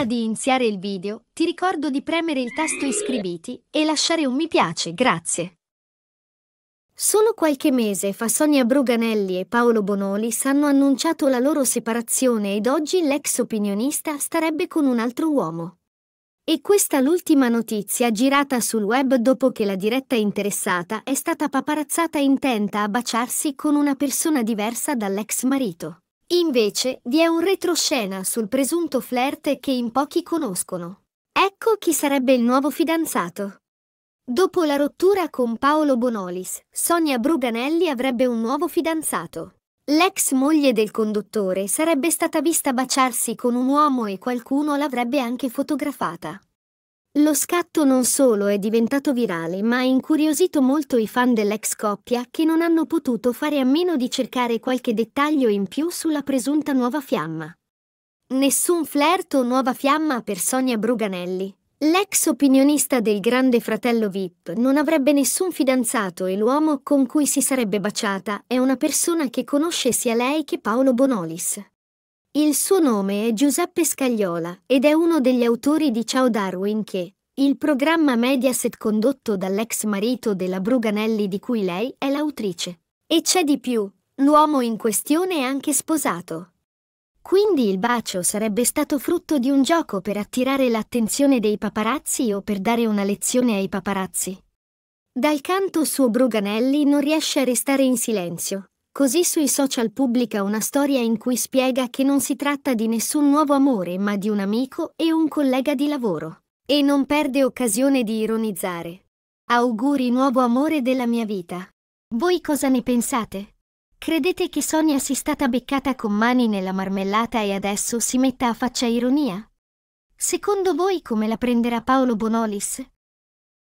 Prima di iniziare il video, ti ricordo di premere il tasto iscriviti e lasciare un mi piace, grazie. Solo qualche mese fa Sonia Bruganelli e Paolo Bonolis hanno annunciato la loro separazione ed oggi l'ex opinionista starebbe con un altro uomo. E questa l'ultima notizia girata sul web dopo che la diretta interessata è stata paparazzata intenta a baciarsi con una persona diversa dall'ex marito. Invece vi è un retroscena sul presunto flirt che in pochi conoscono. Ecco chi sarebbe il nuovo fidanzato. Dopo la rottura con Paolo Bonolis, Sonia Bruganelli avrebbe un nuovo fidanzato. L'ex moglie del conduttore sarebbe stata vista baciarsi con un uomo e qualcuno l'avrebbe anche fotografata. Lo scatto non solo è diventato virale, ma ha incuriosito molto i fan dell'ex coppia che non hanno potuto fare a meno di cercare qualche dettaglio in più sulla presunta nuova fiamma. Nessun flirt o nuova fiamma per Sonia Bruganelli. L'ex opinionista del grande fratello VIP non avrebbe nessun fidanzato e l'uomo con cui si sarebbe baciata è una persona che conosce sia lei che Paolo Bonolis. Il suo nome è Giuseppe Scagliola ed è uno degli autori di Ciao Darwin che, il programma Mediaset condotto dall'ex marito della Bruganelli di cui lei è l'autrice. E c'è di più, l'uomo in questione è anche sposato. Quindi il bacio sarebbe stato frutto di un gioco per attirare l'attenzione dei paparazzi o per dare una lezione ai paparazzi. Dal canto suo Bruganelli non riesce a restare in silenzio Così sui social pubblica una storia in cui spiega che non si tratta di nessun nuovo amore ma di un amico e un collega di lavoro. E non perde occasione di ironizzare. Auguri nuovo amore della mia vita. Voi cosa ne pensate? Credete che Sonia sia stata beccata con mani nella marmellata e adesso si metta a faccia ironia? Secondo voi come la prenderà Paolo Bonolis?